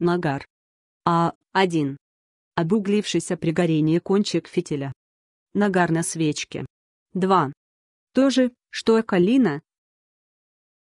Нагар. А1. Обуглившийся при горении кончик фитиля. Нагар на свечке. 2. То же, что и калина,